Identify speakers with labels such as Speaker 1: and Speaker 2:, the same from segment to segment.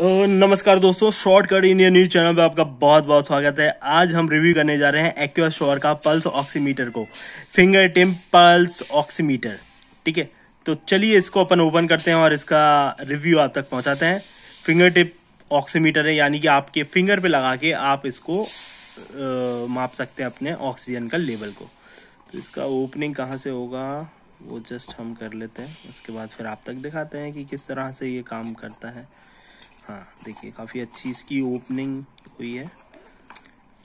Speaker 1: नमस्कार दोस्तों shortcut India news channel पे आपका बहुत बहुत स्वागत है आज हम रिव्यू करने जा रहे हैं एक्वा शोर का पल्स ऑक्सीमीटर को फिंगर टिप पल्स ऑक्सीमीटर ठीक है तो चलिए इसको अपन ओपन करते हैं और इसका रिव्यू आप तक पहुंचाते हैं फिंगर टिप ऑक्सीमीटर है यानी कि आपके फिंगर पे लगा के आप इसको आ, माप सकते हैं अपने ऑक्सीजन का लेवल को तो इसका ओपनिंग कहाँ से होगा वो जस्ट हम कर लेते हैं उसके बाद फिर आप तक दिखाते हैं कि किस तरह से ये काम करता है हाँ देखिए काफ़ी अच्छी इसकी ओपनिंग हुई है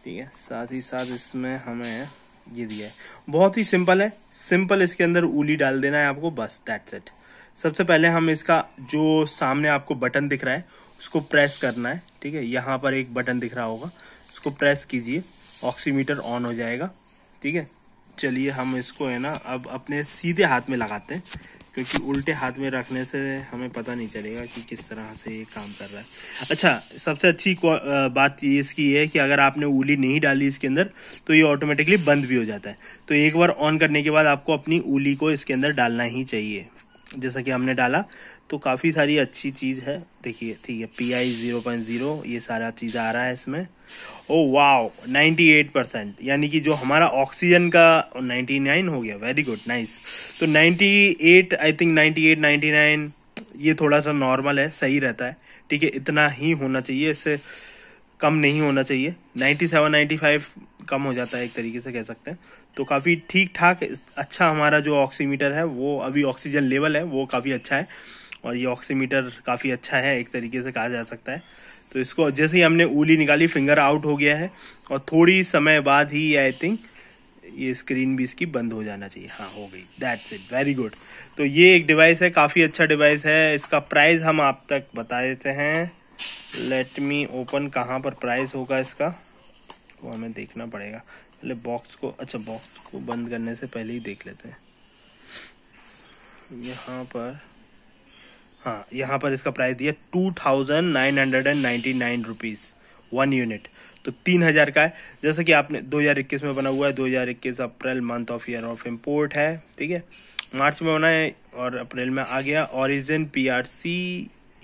Speaker 1: ठीक है साथ ही साथ इसमें हमें ये दिया है बहुत ही सिंपल है सिंपल इसके अंदर उली डाल देना है आपको बस दैट्स इट सबसे पहले हम इसका जो सामने आपको बटन दिख रहा है उसको प्रेस करना है ठीक है यहाँ पर एक बटन दिख रहा होगा उसको प्रेस कीजिए ऑक्सीमीटर ऑन हो जाएगा ठीक है चलिए हम इसको है ना अब अपने सीधे हाथ में लगाते हैं क्योंकि उल्टे हाथ में रखने से हमें पता नहीं चलेगा कि किस तरह से ये काम कर रहा है अच्छा सबसे अच्छी बात इसकी है कि अगर आपने उली नहीं डाली इसके अंदर तो ये ऑटोमेटिकली बंद भी हो जाता है तो एक बार ऑन करने के बाद आपको अपनी उली को इसके अंदर डालना ही चाहिए जैसा कि हमने डाला तो काफ़ी सारी अच्छी चीज़ है देखिए ठीक है P I zero point zero ये सारा चीज़ आ रहा है इसमें oh wow ninety eight percent यानी कि जो हमारा ऑक्सीजन का नाइन्टी नाइन हो गया वेरी गुड नाइस तो ninety eight I think ninety eight ninety nine ये थोड़ा सा नॉर्मल है सही रहता है ठीक है इतना ही होना चाहिए इससे कम नहीं होना चाहिए नाइन्टी सेवन नाइन्टी फाइव कम हो जाता है एक तरीके से कह सकते हैं तो काफ़ी ठीक ठाक अच्छा हमारा जो ऑक्सीमीटर है वो अभी ऑक्सीजन लेवल है वो काफ़ी अच्छा है और ये ऑक्सीमीटर काफ़ी अच्छा है एक तरीके से कहा जा सकता है तो इसको जैसे ही हमने उली निकाली फिंगर आउट हो गया है और थोड़ी समय बाद ही आई थिंक ये स्क्रीन भी इसकी बंद हो जाना चाहिए हाँ हो गई दैट्स इट वेरी गुड तो ये एक डिवाइस है काफ़ी अच्छा डिवाइस है इसका प्राइस हम आप तक बता देते हैं लेट मी ओपन कहाँ पर प्राइस होगा इसका इसको हमें देखना पड़ेगा पहले बॉक्स को अच्छा बॉक्स को बंद करने से पहले ही देख लेते हैं यहाँ पर हाँ यहाँ पर इसका प्राइस दिया two thousand nine hundred and ninety nine rupees one unit तो तीन हज़ार का है जैसा कि आपने दो हज़ार इक्कीस में बना हुआ है दो हज़ार इक्कीस April month of year of import है ठीक है मार्च में बना है और अप्रैल में आ गया ऑरिजिन पीआरसी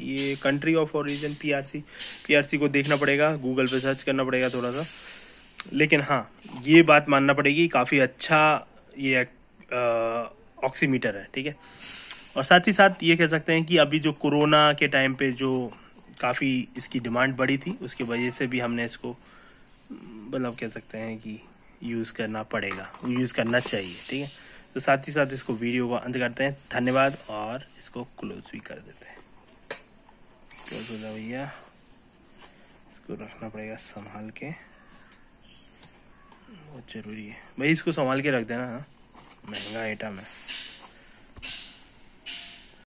Speaker 1: ये country of origin PRC PRC को देखना पड़ेगा गूगल पे सर्च करना पड़ेगा थोड़ा सा लेकिन हाँ ये बात मानना पड़ेगी काफ़ी अच्छा ये ऑक्सीमीटर है ठीक है और साथ ही साथ ये कह सकते हैं कि अभी जो कोरोना के टाइम पे जो काफ़ी इसकी डिमांड बढ़ी थी उसकी वजह से भी हमने इसको मतलब कह सकते हैं कि यूज़ करना पड़ेगा यूज़ करना चाहिए ठीक है तो साथ ही साथ इसको वीडियो का अंत करते हैं धन्यवाद और इसको क्लोज भी कर देते हैं क्लोज हो भैया इसको रखना पड़ेगा संभाल के बहुत ज़रूरी है भाई इसको संभाल के रख देना हाँ। महंगा आइटम है